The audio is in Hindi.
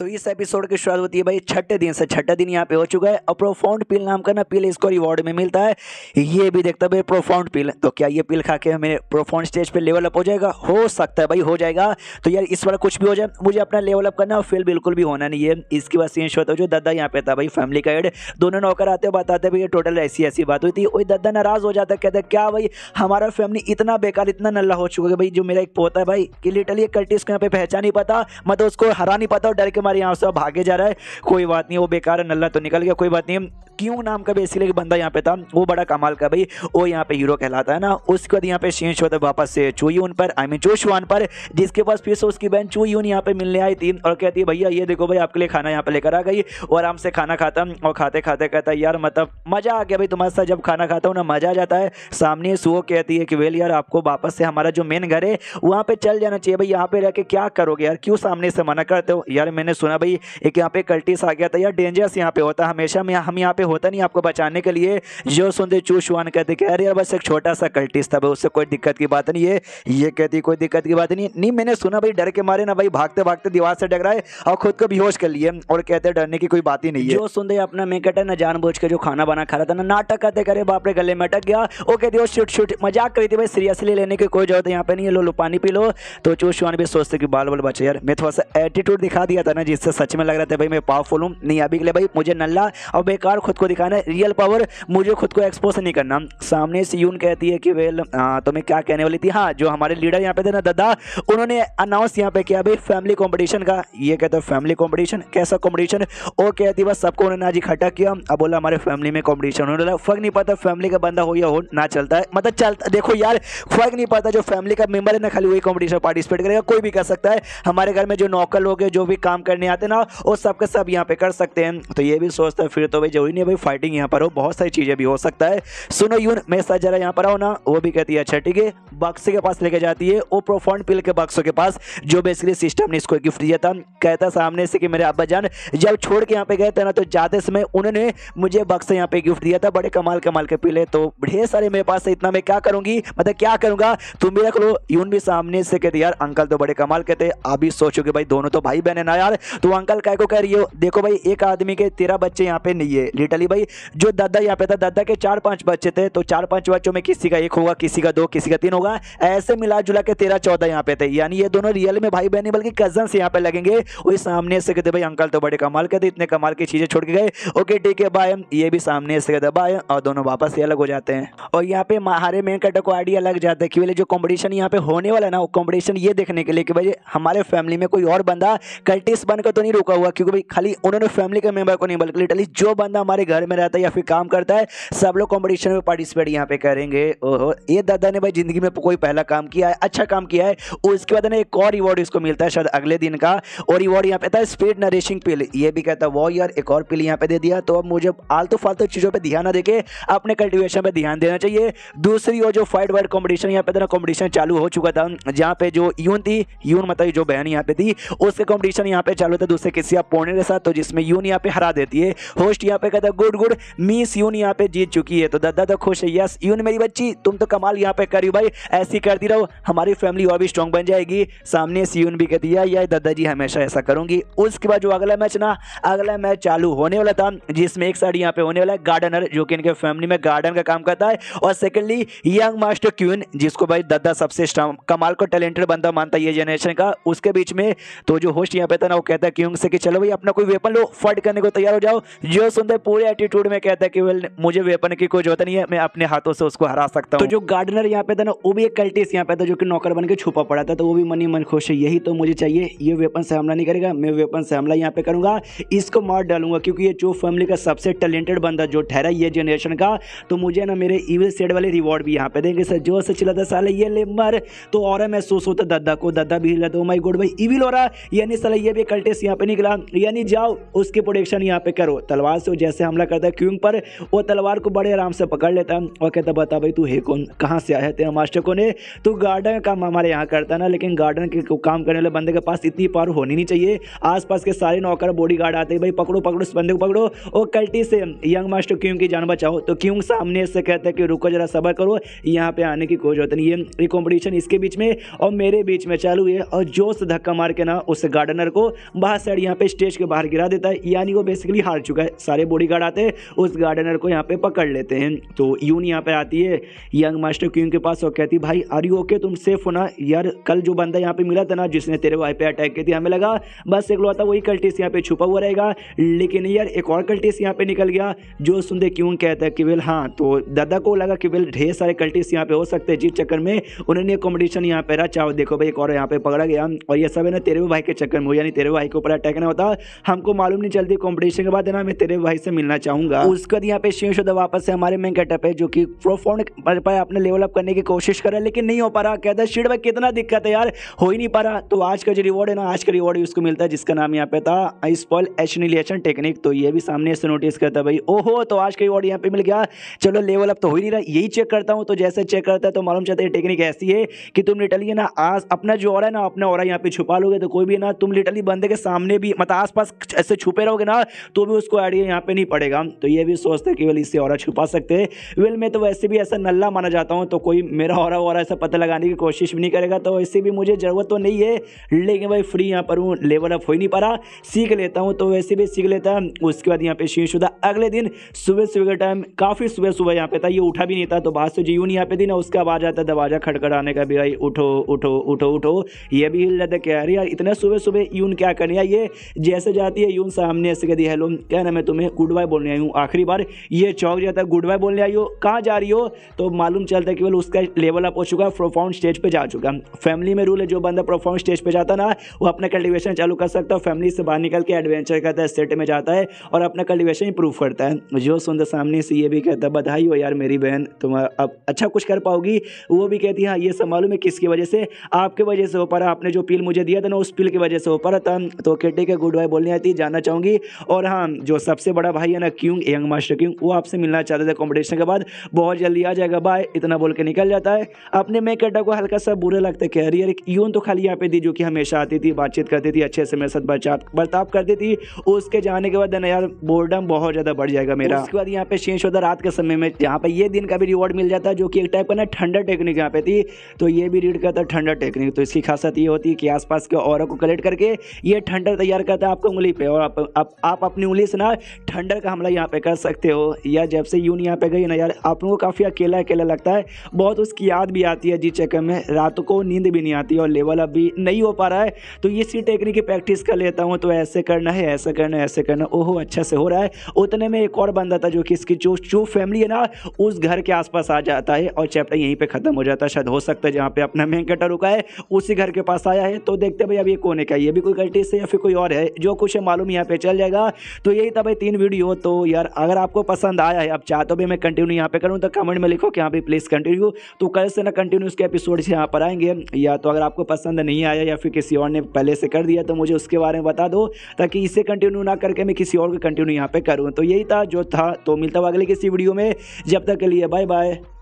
तो इस एपिसोड की शुरुआत होती है भाई छठे दिन से छठे दिन यहाँ पे हो चुका है और प्रोफाउंड पिल नाम का ना पिल इसको रिवॉर्ड में मिलता है ये भी देखता है प्रोफाउंड पिल तो क्या ये पिल खा के मेरे प्रोफाउंड स्टेज पे लेवल अप हो जाएगा हो सकता है भाई हो जाएगा तो यार इस बार कुछ भी हो जाए मुझे अपना लेवल अप करना फेल बिल्कुल भी होना नहीं है इसके बाद सीन है जो दादा यहाँ पे था भाई फैमिली का एड दोनों नौकर आते बताते भाई टोटल ऐसी ऐसी बात हुई थी वही दादा नाराज हो जाता कहते क्या भाई हमारा फैमिली इतना बेकार इतना नल्ला हो चुका है भाई जो मेरा एक पोता है भाई कि लिटल ये कल्टी उसको यहाँ पे पहचान नहीं पाता मतलब उसको हरा नहीं पाता और डर के हमारे यहाँ से भागे जा रहा है कोई बात नहीं वो बेकार है नल्ला तो निकल गया कोई बात नहीं क्यों नाम का बेसिकली एक बंदा यहाँ पे था वो बड़ा कमाल का भाई वो यहाँ पे हीरो कहलाता है ना उसके बाद यहाँ पे चेंज शो वापस से चुईन पर आई मीन चोशवान पर जिसके पास फिर से उसकी बहन चुईन यहाँ पे मिलने आई थी और कहती है भैया ये देखो भाई आपके लिए खाना यहाँ पे लेकर आ गई और आराम से खाना खाता और खाते खाते कहता है यार मतलब मजा आ गया भाई तुम्हारे साथ जब खाना खाता हूँ ना मजा आ जाता है सामने सुओ कहती है कि वेल यार आपको वापस से हमारा जो मेन घर है वहाँ पे चल जाना चाहिए भाई यहाँ पे रह के क्या करोगे यार क्यों सामने से मना करते हो यार मैंने सुना भाई एक यहाँ पे कल्टिस आ गया था यार डेंजरस यहाँ पे होता है हमेशा हम यहाँ पे होता नहीं आपको बचाने के लिए जो सुनते चूशवान कहते कह रही बस एक छोटा सा कल्टिस था भाई उससे कोई दिक्कत की बात नहीं है ये कहती कोई दिक्कत की बात नहीं नहीं मैंने सुना भाई डर के मारे ना भाई भागते भागते दीवार से डगराए और खुद को बेहोश कर लिए और कहते डरने की कोई बात ही नहीं है जो सुनते अपना मैं कहते ना जान के जो खाना बना खा रहा था ना नाटक कहते करे बाप रे गले में अटक गया वो कहते हो छुट शूट मजाक करी थी भाई सीरियसली लेने की कोई जरूरत यहाँ पे नहीं है लो लो पानी पी लो तो चूशवान भी सोचते कि बाल बाल बचे यार मैं थोड़ा सा एटीट्यूड दिखा दिया था ना जिससे सच में लग रहा था भाई मैं पावरफुल हूँ नहीं अभी के लिए भाई मुझे नल्ला और बेकार खुद को दिखाना है रियल पावर मुझे खुद को एक्सपोज नहीं करना सामने से यून कहती है कि वेल तुम्हें क्या कहने वाली थी हाँ जो हमारे लीडर यहाँ पे थे ना दादा उन्होंने अनाउंस यहाँ पे किया भाई फैमिली कॉम्पिटिशन का ये कहते हैं फैमिली कॉम्पिटिशन कैसा कॉम्पिटिशन वो कहती बस सबको उन्होंने आज इकट्ठा किया अब बोला हमारे फैमिली में कॉम्पिटिशन उन्होंने बोला फर्क नहीं पता फैमिली का बंदा हो या हो ना चलता है मतलब चलता देखो यार फर्क नहीं पता जो फैमिली का मेंबर है ना खाली वही कॉम्पिटिशन पार्टिसिपेट करेगा कोई भी कर सकता है हमारे घर में जो नौकर लोग हैं जो भी काम करने आते ना वो सबके सब यहाँ पे कर सकते हैं तो ये भी सोचता है फिर तो भाई जरूरी है भाई फाइटिंग यहाँ पर हो बहुत सारी चीज़ें भी हो सकता है सुनो यून मैं साथ जरा यहाँ पर आओ ना वो भी कहती है अच्छा ठीक है बक्से के पास लेके जाती है वो प्रोफाउंड पिल के बक्सों के पास जो बेसिकली सिस्टम ने इसको गिफ्ट दिया था कहता सामने से कि मेरे अब्बा जान जब छोड़ के यहाँ पे गए थे ना तो जाते समय उन्होंने मुझे बक्सा यहाँ पे गिफ्ट दिया था बड़े कमाल कमाल के पिले तो ढेर सारे मेरे पास है इतना मैं क्या करूँगी मतलब क्या करूँगा तुम भी रख लो यून भी सामने से कहते यार अंकल तो बड़े कमाल कहते आप भी कि भाई दोनों तो भाई बहन है ना यार तो अंकल कह को कह रही हो देखो भाई एक आदमी के तेरा बच्चे यहाँ पे नहीं है इटली भाई जो दादा यहाँ पे था दादा के चार पांच बच्चे थे तो चार पांच बच्चों में किसी का एक होगा किसी का दो किसी का तीन होगा ऐसे मिला जुला के तेरह चौदह यहाँ पे थे यानी ये दोनों रियल में भाई बहन बल्कि कजन से यहाँ पे लगेंगे वही सामने से कहते भाई अंकल तो बड़े कमाल के थे इतने कमाल की चीज़ें छोड़ के गए ओके ठीक है बाय ये भी सामने से कहते बाय और दोनों वापस ही अलग हो जाते हैं और यहाँ पे हमारे मेन कैटर को आइडिया लग जाता है कि बोले जो कॉम्पिटिशन यहाँ पे होने वाला ना वो कॉम्पिटिशन ये देखने के लिए कि भाई हमारे फैमिली में कोई और बंदा कल्टिस बनकर तो नहीं रुका हुआ क्योंकि भाई खाली उन्होंने फैमिली के मेंबर को नहीं बल्कि लिटरली जो बंदा हमारे हमारे घर में रहता है या फिर काम करता है सब लोग कॉम्पिटिशन में पार्टिसिपेट यहाँ पे करेंगे ओहो ये दादा ने भाई ज़िंदगी में कोई पहला काम किया है अच्छा काम किया है उसके बाद ना एक और रिवॉर्ड इसको मिलता है शायद अगले दिन का और रिवॉर्ड यहाँ पे था स्पीड नरिशिंग पिल ये भी कहता है वो एक और पिल यहाँ पे दे दिया तो अब मुझे आलतू फालतू चीज़ों पर ध्यान ना देखे अपने कल्टिवेशन पर ध्यान देना चाहिए दूसरी और जो फाइट वर्ड कॉम्पिटिशन यहाँ पे था ना कॉम्पिटिशन चालू हो चुका था जहाँ पे जो यून थी यून मतलब जो बहन यहाँ पे थी उसके कॉम्पिटिशन यहाँ पे चालू था दूसरे किसी अपोनेंट के साथ तो जिसमें यून यहाँ पे हरा देती है होस्ट यहाँ पे कहता गुड गुड मिस यून यहाँ पे जीत चुकी है तो दादा तो खुश है यस यून मेरी बच्ची तुम तो कमाल यहाँ पे करी भाई ऐसी करती रहो हमारी फैमिली और भी स्ट्रॉन्ग बन जाएगी सामने सीयून भी कह दिया यह दादा जी हमेशा ऐसा करूंगी उसके बाद जो अगला मैच ना अगला मैच चालू होने वाला था जिसमें एक साइड यहाँ पे होने वाला है गार्डनर जो कि इनके फैमिली में गार्डन का काम करता है और सेकेंडली यंग मास्टर क्यून जिसको भाई दादा सबसे कमाल को टैलेंटेड बंदा मानता है जनरेशन का उसके बीच में तो जो होस्ट यहाँ पे था ना वो कहता है क्यूंग से कि चलो भाई अपना कोई वेपन लो फट करने को तैयार हो जाओ जो सुनते पूरे पूरे एटीट्यूड में कहता है कि वेल मुझे वेपन की कोई जरूरत नहीं है मैं अपने हाथों से उसको हरा सकता तो हूँ तो जो गार्डनर यहाँ पे था ना वो भी एक कल्टिस यहाँ पे था जो कि नौकर बन के छुपा पड़ा था तो वो भी मन ही मन खुश है यही तो मुझे चाहिए ये वेपन से हमला नहीं करेगा मैं वेपन से हमला यहाँ पे करूंगा इसको मार डालूंगा क्योंकि ये जो फैमिली का सबसे टैलेंटेड बंदा जो ठहरा ये जनरेशन का तो मुझे ना मेरे ईविल सेड वाले रिवॉर्ड भी यहाँ पे देंगे सर जो से चला था साला ये ले मर तो और महसूस होता तो दद्दा को दद्दा भी हिला था माई गुड भाई ईविल हो रहा यानी सला ये भी कल्टिस यहाँ पे निकला यानी जाओ उसकी प्रोडक्शन यहाँ पे करो तलवार से जैसे हमला करता है क्यूंग पर वो तलवार को बड़े आराम से पकड़ लेता है और कहता बता भाई तू है कौन कहाँ से आया तेरा मास्टर कौन है तू गार्डन का काम हमारे यहाँ करता है ना लेकिन गार्डन के काम करने वाले बंदे के पास इतनी पावर होनी नहीं चाहिए आसपास के सारे नौकर बॉडी आते हैं भाई पकड़ो पकड़ो इस बंदे को पकड़ो और कल्टी से यंग मास्टर क्यूंग की जान बचाओ तो क्यूंग सामने से कहता है कि रुको जरा सबर करो यहाँ पर आने की कोई जरूरत नहीं है ये कॉम्पिटिशन इसके बीच में और मेरे बीच में चालू है और जोर से धक्का मार के ना उस गार्डनर को बाहर साइड यहाँ पे स्टेज के बाहर गिरा देता है यानी वो बेसिकली हार चुका है सारे बॉडी लड़ाते उस गार्डनर को यहाँ पे पकड़ लेते हैं तो यून यहाँ पे आती है यंग मास्टर क्यून के पास और कहती भाई अरे ओके तुम सेफ हो ना यार कल जो बंदा यहाँ पे मिला था ना जिसने तेरे वाई पे अटैक की थी हमें लगा बस एक लोता वही कल्टिस यहाँ पे छुपा हुआ रहेगा लेकिन यार एक और कल्टिस यहाँ पे निकल गया जो सुनते क्यों कहता है कि वेल हाँ तो दादा को लगा कि वेल ढेर सारे कल्टिस यहाँ पे हो सकते हैं जिस चक्कर में उन्होंने कॉम्पिटिशन यहाँ पे रहा चाहो देखो भाई एक और यहाँ पे पकड़ा गया और ये सब है ना तेरे भाई के चक्कर में यानी तेरे भाई के ऊपर अटैक ना होता हमको मालूम नहीं चलती कॉम्पिटिशन के बाद है ना हमें तेरे भाई से मिलना लेना चाहूंगा उसके बाद यहाँ पे शिव शुद्ध वापस से हमारे मेन कैटअप है जो की प्रोफोन अपने लेवल अप करने की कोशिश कर रहा है लेकिन नहीं हो पा रहा कहता है शिड भाई कितना दिक्कत है यार हो ही नहीं पा रहा तो आज का जो रिवॉर्ड है ना आज का रिवॉर्ड ही उसको मिलता है जिसका नाम यहाँ पे था स्पॉल एशनिलेशन टेक्निक तो ये भी सामने से नोटिस करता भाई ओहो तो आज का रिवॉर्ड यहाँ पे मिल गया चलो लेवल अप तो हो ही नहीं रहा यही चेक करता हूँ तो जैसे चेक करता है तो मालूम चाहता है टेक्निक ऐसी है कि तुम लिटली ना आज अपना जो और है ना अपना और यहाँ पे छुपा लोगे तो कोई भी ना तुम लिटली बंदे के सामने भी मतलब आस ऐसे छुपे रहोगे ना तो भी उसको आइडिया यहाँ पे नहीं पड़े पड़ेगा तो ये भी सोचते हैं कि वेल इससे और छुपा सकते हैं वेल मैं तो वैसे भी ऐसा नल्ला माना जाता हूँ तो कोई मेरा और और ऐसा पता लगाने की कोशिश भी नहीं करेगा तो इससे भी मुझे ज़रूरत तो नहीं है लेकिन भाई फ्री यहाँ पर हूँ लेवल अप हो ही नहीं पा रहा सीख लेता हूँ तो वैसे भी सीख लेता उसके बाद यहाँ पे होता अगले दिन सुबह सुबह का टाइम काफ़ी सुबह सुबह यहाँ पे था ये उठा भी नहीं था तो बाद से जीवन यहाँ पे थी ना उसका आवाज़ आता दरवाज़ा खड़खड़ाने का भी भाई उठो उठो उठो उठो ये भी हिल जाता कह रही यार इतना सुबह सुबह यून क्या करने ये जैसे जाती है यून सामने ऐसे कह दी हेलो कहना मैं तुम्हें गुड बाय बोलने आई हूँ आखिरी बार ये चौक जाता है गुड बाय बोलने आई हो कहाँ जा रही हो तो मालूम चलता है केवल उसका लेवल अप हो चुका है प्रोफाउंड स्टेज पर जा चुका है फैमिली में रूल है जो बंदा प्रोफाउंड स्टेज पर जाता ना वो अपना कल्टिवेशन चालू कर सकता है फैमिली से बाहर निकल के एडवेंचर करता है सेट में जाता है और अपना कल्टिवेशन इंप्रूव करता है जो सुंदर सामने से ये भी कहता है बधाई हो यार मेरी बहन तुम अब अच्छा कुछ कर पाओगी वो भी कहती है हाँ ये सब मालूम है किसकी वजह से आपके वजह से हो पा रहा आपने जो पिल मुझे दिया था ना उस पिल की वजह से हो पा रहा था तो कहते के गुड बाय बोलने आती जाना चाहूंगी और हाँ जो सबसे बड़ा भाई ना क्यूंग यंग मास्टर क्यूंग वो आपसे मिलना चाहते थे कॉम्पिटिशन के बाद बहुत जल्दी आ जाएगा बाय इतना बोल के निकल जाता है अपने मेक अड्डा को हल्का सा बुरा लगता है कैरियर रही यून तो खाली यहाँ पे थी जो कि हमेशा आती थी बातचीत करती थी अच्छे से मेरे साथ बर्ताव करती थी उसके जाने के बाद यार बोर्डम बहुत ज़्यादा बढ़ जाएगा मेरा उसके बाद यहाँ पे चेंज होता रात के समय में यहाँ पे ये दिन का भी रिवॉर्ड मिल जाता है जो कि एक टाइप का ना ठंडा टेक्निक यहाँ पे थी तो ये भी रीड करता है ठंडा टेक्निक तो इसकी खासियत ये होती है कि आसपास के और को कलेक्ट करके ये ठंडर तैयार करता है आपको उंगली पे और आप, आप, आप अपनी उंगली से ना ठंडर डर का हमला यहाँ पे कर सकते हो या जब से यून यहाँ पे गई ना यार आप लोगों को काफ़ी अकेला अकेला लगता है बहुत उसकी याद भी आती है जी चक्कर में रात को नींद भी नहीं आती और लेवल अप भी नहीं हो पा रहा है तो ये सी टेक्निक की प्रैक्टिस कर लेता हूँ तो ऐसे करना है ऐसे करना है ऐसे करना ओहो अच्छा से हो रहा है उतने में एक और बंदा था जो कि इसकी जो जो फैमिली है ना उस घर के आसपास आ जाता है और चैप्टर यहीं पर ख़त्म हो जाता है शायद हो सकता है जहाँ पर अपना मेन कटर रुका है उसी घर के पास आया है तो देखते भाई अब ये कोने का ये भी कोई गलती से या फिर कोई और है जो कुछ है मालूम यहाँ पर चल जाएगा तो यही था भाई तीन वीडियो हो तो यार अगर आपको पसंद आया है आप चाहते तो भी मैं कंटिन्यू यहाँ पे करूँ तो कमेंट में लिखो कि हाँ भाई प्लीज़ कंटिन्यू तो कल से ना कंटिन्यू उसके एपिसोड से यहाँ पर आएंगे या तो अगर आपको पसंद नहीं आया या फिर किसी और ने पहले से कर दिया तो मुझे उसके बारे में बता दो ताकि इसे कंटिन्यू ना करके मैं किसी और को कंटिन्यू यहाँ पर करूँ तो यही था जो था तो मिलता हुआ अगले किसी वीडियो में जब तक के लिए बाय बाय